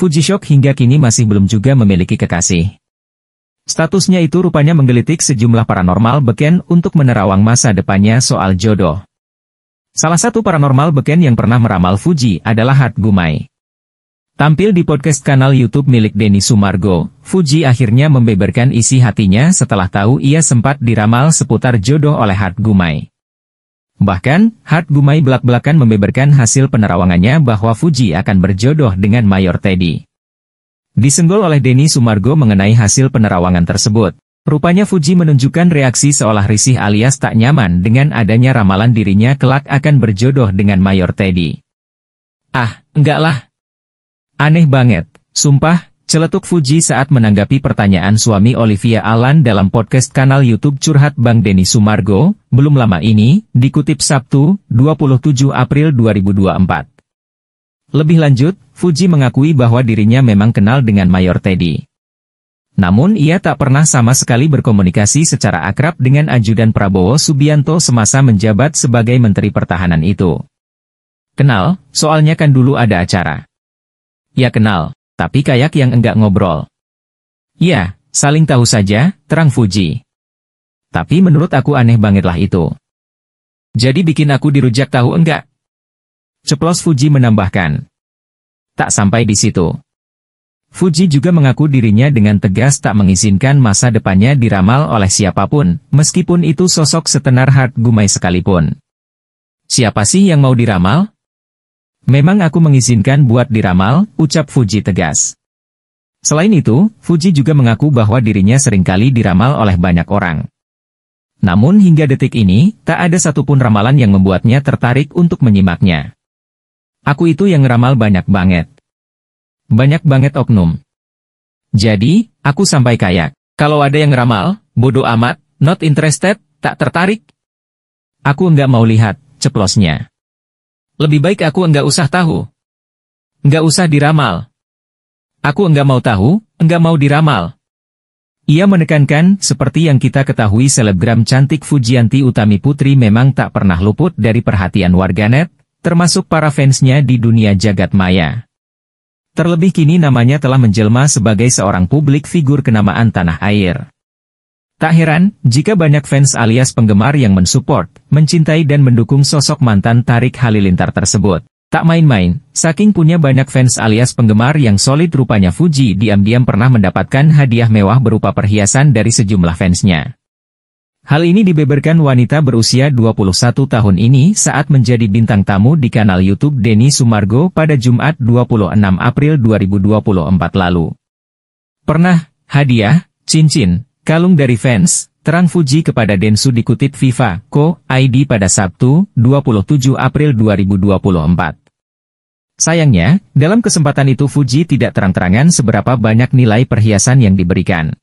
Fujishok hingga kini masih belum juga memiliki kekasih. Statusnya itu rupanya menggelitik sejumlah paranormal beken untuk menerawang masa depannya soal jodoh. Salah satu paranormal beken yang pernah meramal Fuji adalah Hat Gumai. Tampil di podcast kanal YouTube milik Denny Sumargo, Fuji akhirnya membeberkan isi hatinya setelah tahu ia sempat diramal seputar jodoh oleh Hat Gumai. Bahkan, Hart Gumai belak-belakan membeberkan hasil penerawangannya bahwa Fuji akan berjodoh dengan Mayor Teddy. Disenggol oleh Denny Sumargo mengenai hasil penerawangan tersebut. Rupanya Fuji menunjukkan reaksi seolah risih alias tak nyaman dengan adanya ramalan dirinya kelak akan berjodoh dengan Mayor Teddy. Ah, enggaklah. Aneh banget, sumpah, Celetuk Fuji saat menanggapi pertanyaan suami Olivia Allan dalam podcast kanal YouTube Curhat Bang Denny Sumargo, belum lama ini, dikutip Sabtu, 27 April 2024. Lebih lanjut, Fuji mengakui bahwa dirinya memang kenal dengan Mayor Teddy. Namun ia tak pernah sama sekali berkomunikasi secara akrab dengan ajudan Prabowo Subianto semasa menjabat sebagai Menteri Pertahanan itu. Kenal, soalnya kan dulu ada acara. Ya kenal, tapi kayak yang enggak ngobrol. Ya, saling tahu saja, terang Fuji. Tapi menurut aku aneh banget lah itu. Jadi bikin aku dirujak tahu enggak? Ceplos Fuji menambahkan. Tak sampai di situ. Fuji juga mengaku dirinya dengan tegas tak mengizinkan masa depannya diramal oleh siapapun, meskipun itu sosok setenar Hart Gumai sekalipun. Siapa sih yang mau diramal? Memang aku mengizinkan buat diramal, ucap Fuji tegas. Selain itu, Fuji juga mengaku bahwa dirinya seringkali diramal oleh banyak orang. Namun hingga detik ini, tak ada satupun ramalan yang membuatnya tertarik untuk menyimaknya. Aku itu yang ramal banyak banget. Banyak banget oknum. Jadi, aku sampai kayak, kalau ada yang ramal, bodoh amat, not interested, tak tertarik. Aku nggak mau lihat, ceplosnya. Lebih baik aku enggak usah tahu. Enggak usah diramal. Aku enggak mau tahu, enggak mau diramal. Ia menekankan, seperti yang kita ketahui selebgram cantik Fujianti Utami Putri memang tak pernah luput dari perhatian warganet, termasuk para fansnya di dunia jagat maya. Terlebih kini namanya telah menjelma sebagai seorang publik figur kenamaan tanah air. Tak heran, jika banyak fans alias penggemar yang mensupport, mencintai dan mendukung sosok mantan Tarik Halilintar tersebut. Tak main-main, saking punya banyak fans alias penggemar yang solid rupanya Fuji diam-diam pernah mendapatkan hadiah mewah berupa perhiasan dari sejumlah fansnya. Hal ini dibeberkan wanita berusia 21 tahun ini saat menjadi bintang tamu di kanal YouTube Denny Sumargo pada Jumat 26 April 2024 lalu. Pernah, hadiah, cincin, Kalung dari fans, terang Fuji kepada Densu dikutip FIFA, Co, ID pada Sabtu, 27 April 2024. Sayangnya, dalam kesempatan itu Fuji tidak terang-terangan seberapa banyak nilai perhiasan yang diberikan.